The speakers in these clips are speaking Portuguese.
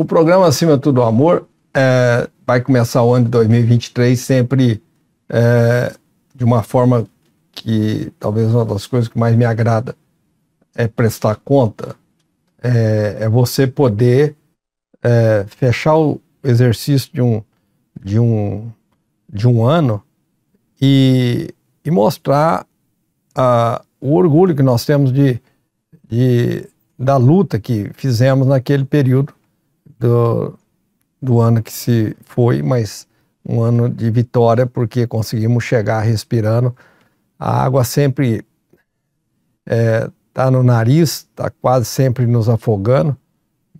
O programa Acima de Tudo Amor é, vai começar o ano de 2023 sempre é, de uma forma que talvez uma das coisas que mais me agrada é prestar conta, é, é você poder é, fechar o exercício de um, de um, de um ano e, e mostrar a, o orgulho que nós temos de, de, da luta que fizemos naquele período do, do ano que se foi, mas um ano de vitória, porque conseguimos chegar respirando. A água sempre está é, tá no nariz, está quase sempre nos afogando,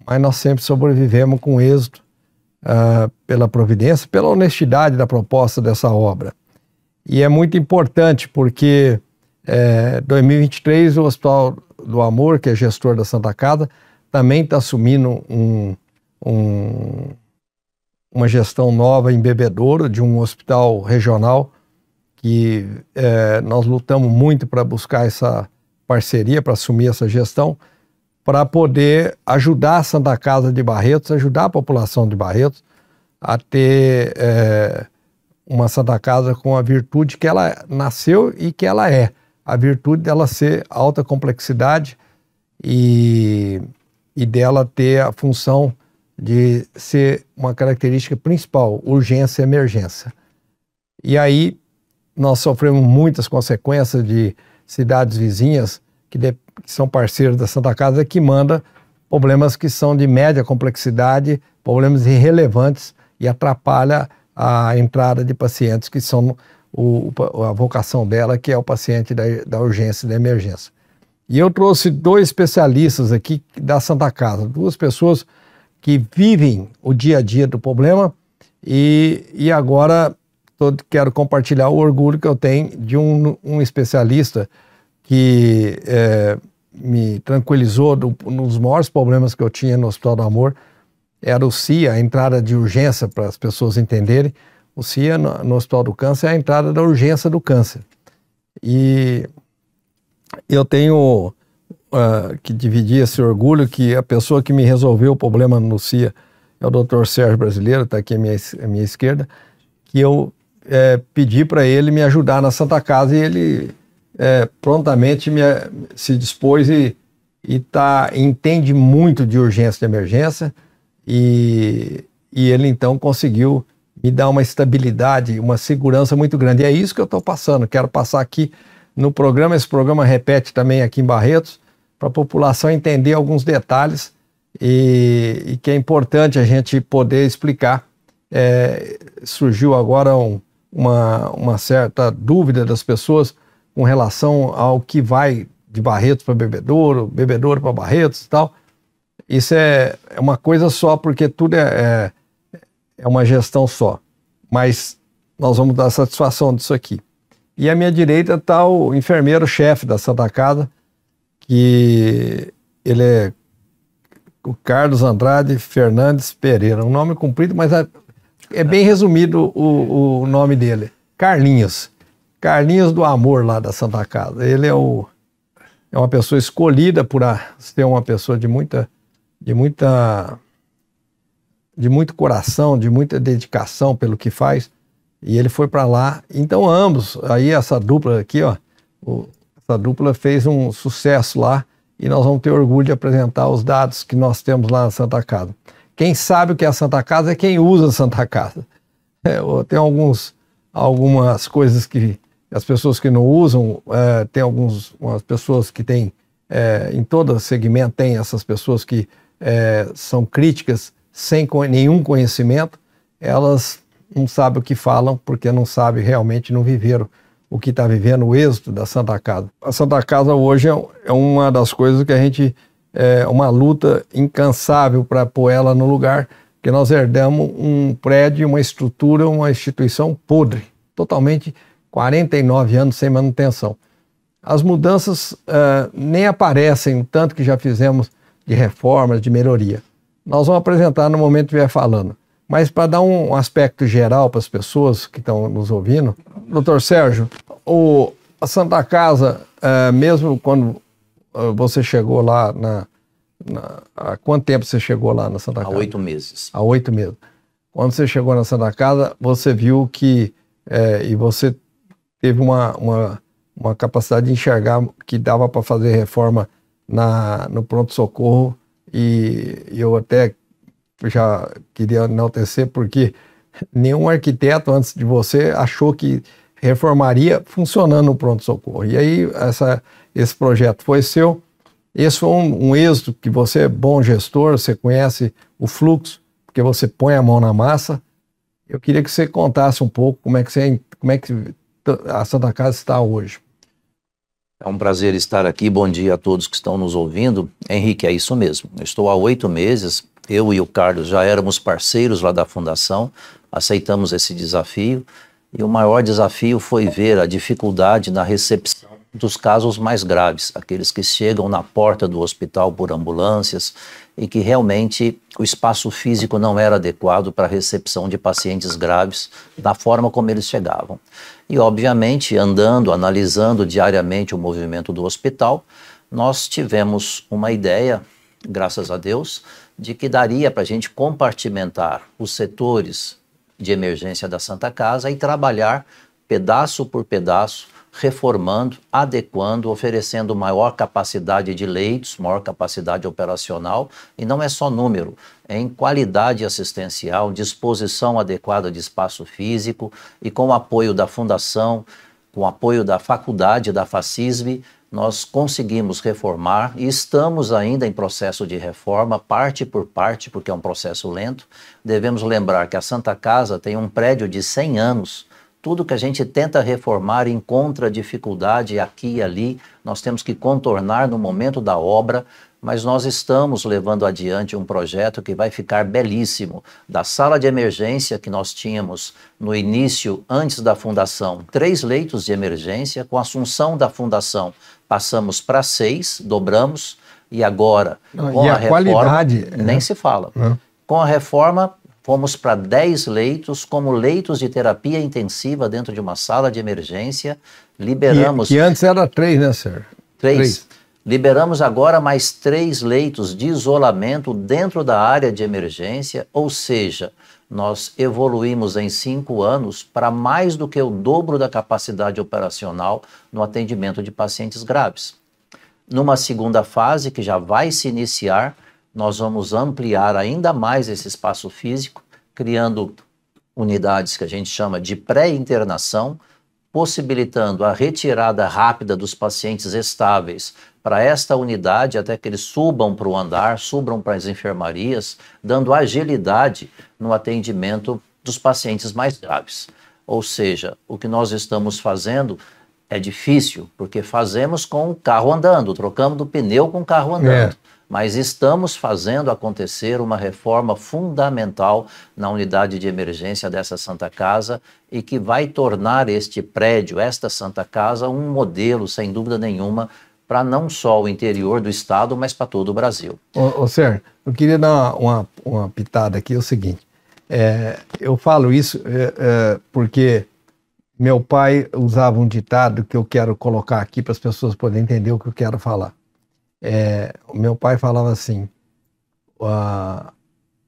mas nós sempre sobrevivemos com êxito uh, pela providência, pela honestidade da proposta dessa obra. E é muito importante porque é, 2023 o Hospital do Amor, que é gestor da Santa Casa, também está assumindo um, um, uma gestão nova em Bebedouro, de um hospital regional, que é, nós lutamos muito para buscar essa parceria, para assumir essa gestão, para poder ajudar a Santa Casa de Barretos, ajudar a população de Barretos a ter é, uma Santa Casa com a virtude que ela nasceu e que ela é. A virtude dela ser alta complexidade e, e dela ter a função de ser uma característica principal, urgência e emergência. E aí nós sofremos muitas consequências de cidades vizinhas que, de, que são parceiros da Santa Casa que manda problemas que são de média complexidade, problemas irrelevantes e atrapalha a entrada de pacientes que são o, a vocação dela, que é o paciente da, da urgência e da emergência. E eu trouxe dois especialistas aqui da Santa Casa, duas pessoas que vivem o dia a dia do problema e, e agora todo, quero compartilhar o orgulho que eu tenho de um, um especialista que é, me tranquilizou do, dos maiores problemas que eu tinha no Hospital do Amor era o CIA, a entrada de urgência para as pessoas entenderem. O CIA no, no Hospital do Câncer é a entrada da urgência do câncer. E eu tenho uh, que dividia esse orgulho, que a pessoa que me resolveu o problema no CIA é o Dr. Sérgio Brasileiro, está aqui à minha, à minha esquerda, que eu é, pedi para ele me ajudar na Santa Casa e ele é, prontamente me, se dispôs e, e tá, entende muito de urgência e emergência e, e ele então conseguiu me dar uma estabilidade, uma segurança muito grande. E é isso que eu estou passando, quero passar aqui no programa. Esse programa repete também aqui em Barretos para a população entender alguns detalhes e, e, que é importante a gente poder explicar. É, surgiu agora um, uma, uma certa dúvida das pessoas com relação ao que vai de Barretos para Bebedouro, Bebedouro para Barretos e tal. Isso é, é uma coisa só, porque tudo é, é, é uma gestão só. Mas nós vamos dar satisfação disso aqui. E à minha direita está o enfermeiro-chefe da Santa Casa, que ele é o Carlos Andrade Fernandes Pereira. Um nome comprido, mas é, é bem resumido o, o nome dele. Carlinhos. Carlinhos do Amor lá da Santa Casa. Ele é, o, é uma pessoa escolhida por a, ser uma pessoa de muita, de muita, de muito coração, de muita dedicação pelo que faz. E ele foi para lá. Então ambos, aí essa dupla aqui, ó, o essa dupla fez um sucesso lá e nós vamos ter orgulho de apresentar os dados que nós temos lá na Santa Casa. Quem sabe o que é a Santa Casa é quem usa a Santa Casa. É, tem alguns, algumas coisas que as pessoas que não usam, é, tem algumas pessoas que têm, é, em todo segmento, tem essas pessoas que é, são críticas sem nenhum conhecimento, elas não sabem o que falam porque não sabem realmente, não viveram o que está vivendo, o êxito da Santa Casa. A Santa Casa hoje é, é, uma das coisas que a gente. É uma luta incansável para pôr ela no lugar, porque nós herdamos um prédio, uma estrutura, uma instituição podre, totalmente 49 anos sem manutenção. As mudanças uh, nem aparecem o tanto que já fizemos de reformas, de melhoria. Nós vamos apresentar no momento que vier falando. Mas para dar um aspecto geral para as pessoas que estão nos ouvindo, doutor Sérgio, o, a Santa Casa, é, mesmo quando é, você chegou lá na, na, Há quanto tempo você chegou lá na Santa Casa? Há oito meses. Há oito meses. Quando você chegou na Santa Casa, você viu que. É, e você teve uma, uma, uma capacidade de enxergar que dava para fazer reforma na, no pronto-socorro. E, e eu até já queria enaltecer, porque nenhum arquiteto antes de você achou que reformaria funcionando o pronto-socorro. E aí essa, esse projeto foi seu. Esse foi um, um êxito que você é bom gestor, você conhece o fluxo, porque você põe a mão na massa. Eu queria que você contasse um pouco como é que, você, como é que a Santa Casa está hoje. É um prazer estar aqui. Bom dia a todos que estão nos ouvindo. Henrique, é isso mesmo. Eu estou há oito meses eu e o Carlos já éramos parceiros lá da fundação, aceitamos esse desafio e o maior desafio foi ver a dificuldade na recepção dos casos mais graves, aqueles que chegam na porta do hospital por ambulâncias e que realmente o espaço físico não era adequado para a recepção de pacientes graves da forma como eles chegavam. E, obviamente, andando, analisando diariamente o movimento do hospital, nós tivemos uma ideia, graças a Deus, de que daria para a gente compartimentar os setores de emergência da Santa Casa e trabalhar pedaço por pedaço, reformando, adequando, oferecendo maior capacidade de leitos, maior capacidade operacional, e não é só número, é em qualidade assistencial, disposição adequada de espaço físico e com o apoio da Fundação, com o apoio da faculdade, da FACISB, nós conseguimos reformar e estamos ainda em processo de reforma, parte por parte, porque é um processo lento. Devemos lembrar que a Santa Casa tem um prédio de 100 anos. Tudo que a gente tenta reformar encontra dificuldade aqui e ali. Nós temos que contornar no momento da obra, mas nós estamos levando adiante um projeto que vai ficar belíssimo. Da sala de emergência que nós tínhamos no início, antes da fundação, três leitos de emergência, com a assunção da fundação, passamos para seis, dobramos, e agora, com e a, a reforma, né? nem é. se fala. Com a reforma, fomos para dez leitos, como leitos de terapia intensiva dentro de uma sala de emergência, liberamos... Que, que antes era três, né, senhor? Três. três. Liberamos agora mais três leitos de isolamento dentro da área de emergência, ou seja, nós evoluímos em cinco anos para mais do que o dobro da capacidade operacional no atendimento de pacientes graves. Numa segunda fase, que já vai se iniciar, nós vamos ampliar ainda mais esse espaço físico, criando unidades que a gente chama de pré-internação, possibilitando a retirada rápida dos pacientes estáveis para esta unidade até que eles subam para o andar, subam para as enfermarias, dando agilidade no atendimento dos pacientes mais graves. Ou seja, o que nós estamos fazendo é difícil, porque fazemos com o carro andando, trocamos do pneu com o carro andando. É mas estamos fazendo acontecer uma reforma fundamental na unidade de emergência dessa Santa Casa e que vai tornar este prédio, esta Santa Casa, um modelo, sem dúvida nenhuma, para não só o interior do estado, mas para todo o Brasil. Ô, ô Sérgio, eu queria dar uma, uma, pitada aqui, é o seguinte, é, eu falo isso é, é, porque meu pai usava um ditado que eu quero colocar aqui para as pessoas poderem entender o que eu quero falar. É, o meu pai falava assim: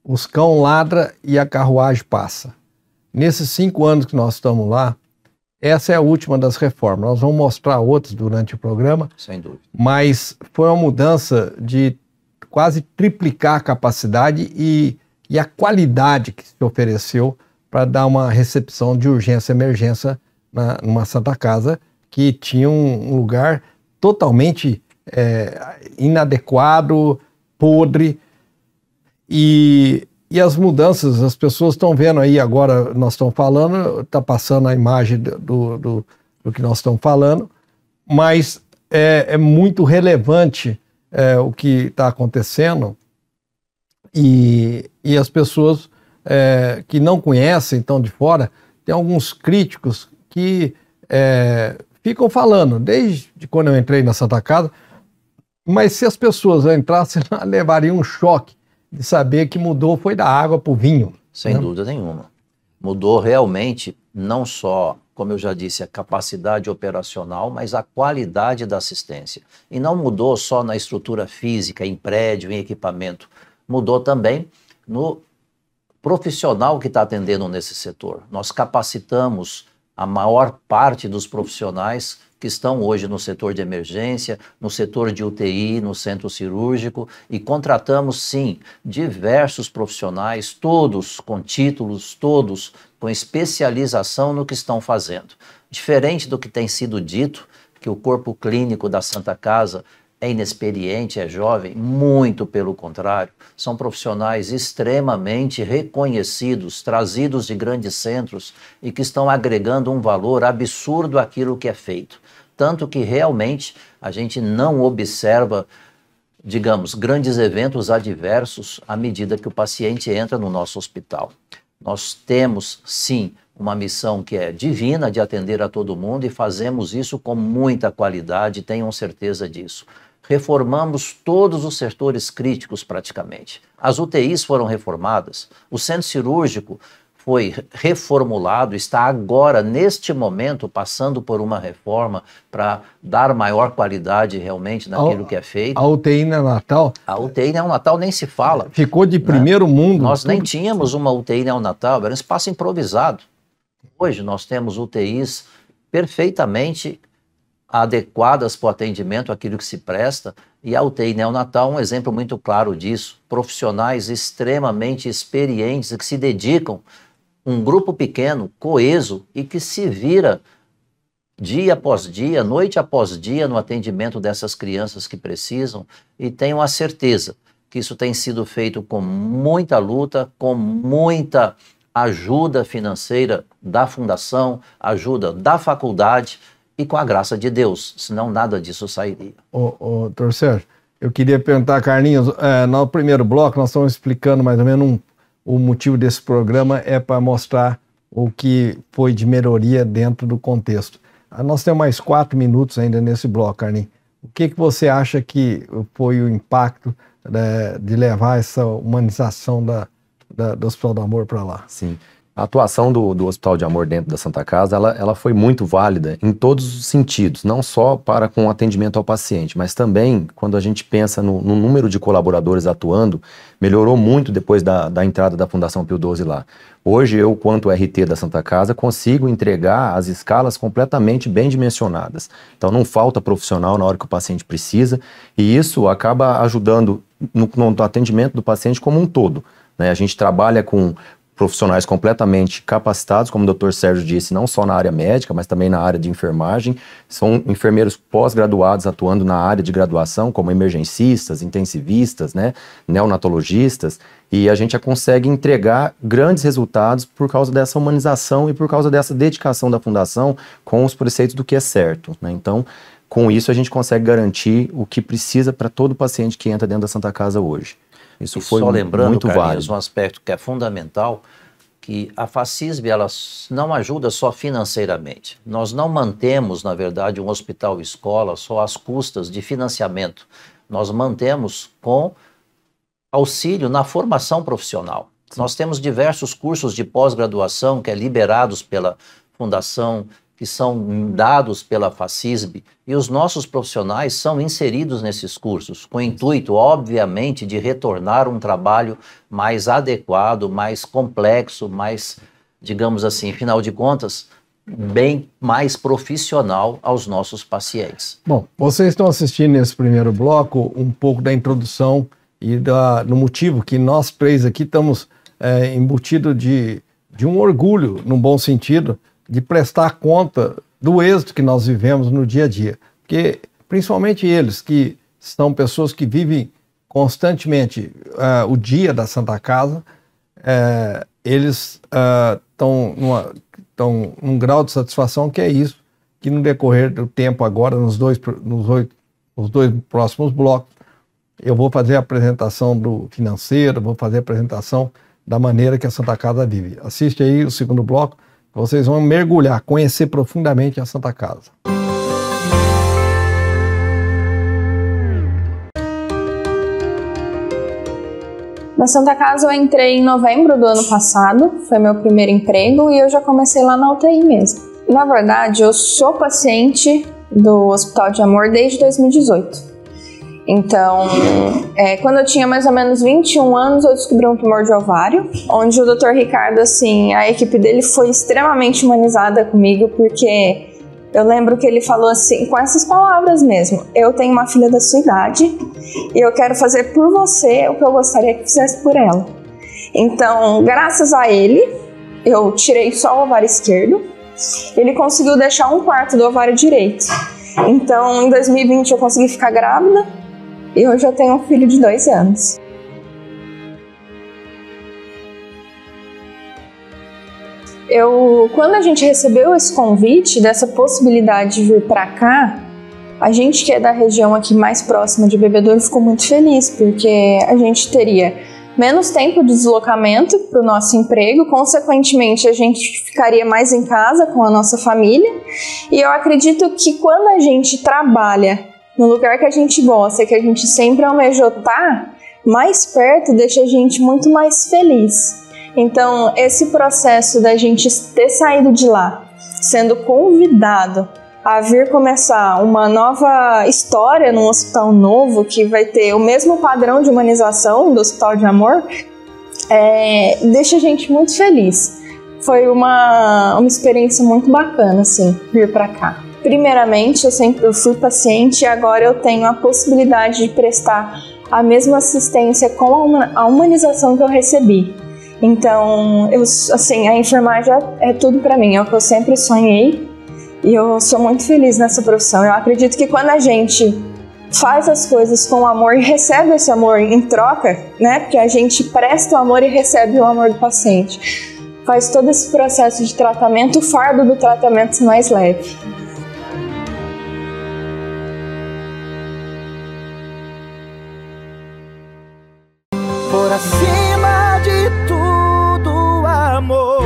os cão ladra e a carruagem passa. Nesses cinco anos que nós estamos lá, essa é a última das reformas. Nós vamos mostrar outras durante o programa. Sem dúvida. Mas foi uma mudança de quase triplicar a capacidade e, e a qualidade que se ofereceu para dar uma recepção de urgência emergência na, numa Santa Casa que tinha um lugar totalmente é, inadequado, podre. E, e as mudanças, as pessoas estão vendo aí agora, nós estamos falando, está passando a imagem do, do, do que nós estamos falando, mas é, é muito relevante é, o que está acontecendo e, e as pessoas é, que não conhecem, estão de fora, tem alguns críticos que é, ficam falando, desde quando eu entrei na Santa Casa, mas se as pessoas entrassem levariam um choque de saber que mudou foi da água para o vinho. Sem né? dúvida nenhuma. Mudou realmente não só, como eu já disse, a capacidade operacional, mas a qualidade da assistência. E não mudou só na estrutura física, em prédio, em equipamento. Mudou também no profissional que está atendendo nesse setor. Nós capacitamos a maior parte dos profissionais que estão hoje no setor de emergência, no setor de UTI, no centro cirúrgico, e contratamos, sim, diversos profissionais, todos com títulos, todos com especialização no que estão fazendo. Diferente do que tem sido dito, que o corpo clínico da Santa Casa é inexperiente, é jovem, muito pelo contrário. São profissionais extremamente reconhecidos, trazidos de grandes centros e que estão agregando um valor absurdo àquilo que é feito tanto que realmente a gente não observa, digamos, grandes eventos adversos à medida que o paciente entra no nosso hospital. Nós temos, sim, uma missão que é divina de atender a todo mundo e fazemos isso com muita qualidade, tenham certeza disso. Reformamos todos os setores críticos praticamente. As UTIs foram reformadas, o centro cirúrgico foi reformulado, está agora, neste momento, passando por uma reforma para dar maior qualidade realmente naquilo a, que é feito. A UTI neonatal? É a UTI neonatal é nem se fala. Ficou de né? primeiro né? mundo. Nós nem tínhamos uma UTI neonatal, é era um espaço improvisado. Hoje nós temos UTIs perfeitamente adequadas para o atendimento, aquilo que se presta, e a UTI neonatal é um exemplo muito claro disso. Profissionais extremamente experientes que se dedicam um grupo pequeno, coeso e que se vira dia após dia, noite após dia no atendimento dessas crianças que precisam e tenho a certeza que isso tem sido feito com muita luta, com muita ajuda financeira da fundação, ajuda da faculdade e com a graça de Deus, senão nada disso sairia. Ô, ô Dr. Sérgio, eu queria perguntar, Carlinhos, é, no primeiro bloco nós estamos explicando mais ou menos um o motivo desse programa é para mostrar o que foi de melhoria dentro do contexto. Ah, nós temos mais quatro minutos ainda nesse bloco, Carlin. O que, que você acha que foi o impacto né, de levar essa humanização da, da, do Hospital do Amor para lá? Sim. A atuação do, do Hospital de Amor dentro da Santa Casa, ela, ela foi muito válida em todos os sentidos, não só para com o atendimento ao paciente, mas também quando a gente pensa no, no número de colaboradores atuando, melhorou muito depois da, da entrada da Fundação Pio XII lá. Hoje, eu, quanto RT da Santa Casa, consigo entregar as escalas completamente bem dimensionadas. Então, não falta profissional na hora que o paciente precisa, e isso acaba ajudando no, no atendimento do paciente como um todo. Né? A gente trabalha com, profissionais completamente capacitados, como o doutor Sérgio disse, não só na área médica, mas também na área de enfermagem. São enfermeiros pós-graduados atuando na área de graduação, como emergencistas, intensivistas, né, neonatologistas, e a gente já consegue entregar grandes resultados por causa dessa humanização e por causa dessa dedicação da fundação com os preceitos do que é certo. Né? Então, com isso, a gente consegue garantir o que precisa para todo paciente que entra dentro da Santa Casa hoje. Isso e foi só lembrando, muito válido. um aspecto que é fundamental, que a FACISB ela não ajuda só financeiramente. Nós não mantemos, na verdade, um hospital-escola só às custas de financiamento. Nós mantemos com auxílio na formação profissional. Sim. Nós temos diversos cursos de pós-graduação que é liberados pela Fundação que são dados pela FACISB e os nossos profissionais são inseridos nesses cursos, com o intuito, obviamente, de retornar um trabalho mais adequado, mais complexo, mais, digamos assim, final de contas, bem mais profissional aos nossos pacientes. Bom, vocês estão assistindo nesse primeiro bloco um pouco da introdução e da, do motivo que nós três aqui estamos é, eh, embutidos de, de um orgulho, num bom sentido, de prestar conta do êxito que nós vivemos no dia a dia. Porque, principalmente eles, que são pessoas que vivem constantemente uh, o dia da Santa Casa, uh, eles estão eh, uh, num grau de satisfação que é isso, que no decorrer do tempo agora, nos dois, nos, oito, nos dois próximos blocos, eu vou fazer a apresentação do financeiro, vou fazer a apresentação da maneira que a Santa Casa vive. Assiste aí o segundo bloco, vocês vão mergulhar, conhecer profundamente a Santa Casa. Na Santa Casa eu entrei em novembro do ano passado, foi meu primeiro emprego e eu já comecei lá na UTI mesmo. Na verdade, eu sou paciente do Hospital de Amor desde 2018. Então, é, quando eu tinha mais ou menos 21 anos, eu descobri um tumor de ovário, onde o Dr. Ricardo, assim, a equipe dele foi extremamente humanizada comigo, porque eu lembro que ele falou assim, com essas palavras mesmo: Eu tenho uma filha da sua idade e eu quero fazer por você o que eu gostaria que fizesse por ela. Então, graças a ele, eu tirei só o ovário esquerdo. Ele conseguiu deixar um quarto do ovário direito. Então, em 2020, eu consegui ficar grávida e hoje eu tenho um filho de dois anos. Eu, quando a gente recebeu esse convite dessa possibilidade de vir para cá, a gente que é da região aqui mais próxima de Bebedouro ficou muito feliz porque a gente teria menos tempo de deslocamento para o nosso emprego, consequentemente a gente ficaria mais em casa com a nossa família. E eu acredito que quando a gente trabalha no lugar que a gente gosta, que a gente sempre almejou estar, mais perto deixa a gente muito mais feliz. Então, esse processo da gente ter saído de lá, sendo convidado a vir começar uma nova história num hospital novo que vai ter o mesmo padrão de humanização do Hospital de Amor, é, deixa a gente muito feliz. Foi uma, uma experiência muito bacana, assim, vir para cá. Primeiramente, eu sempre eu fui paciente e agora eu tenho a possibilidade de prestar a mesma assistência com a humanização que eu recebi. Então, eu, assim, a enfermagem é, é tudo para mim, é o que eu sempre sonhei e eu sou muito feliz nessa profissão. Eu acredito que quando a gente faz as coisas com amor e recebe esse amor em troca, né? Porque a gente presta o amor e recebe o amor do paciente. Faz todo esse processo de tratamento, o fardo do tratamento ser é mais leve. Por acima de tudo, amor.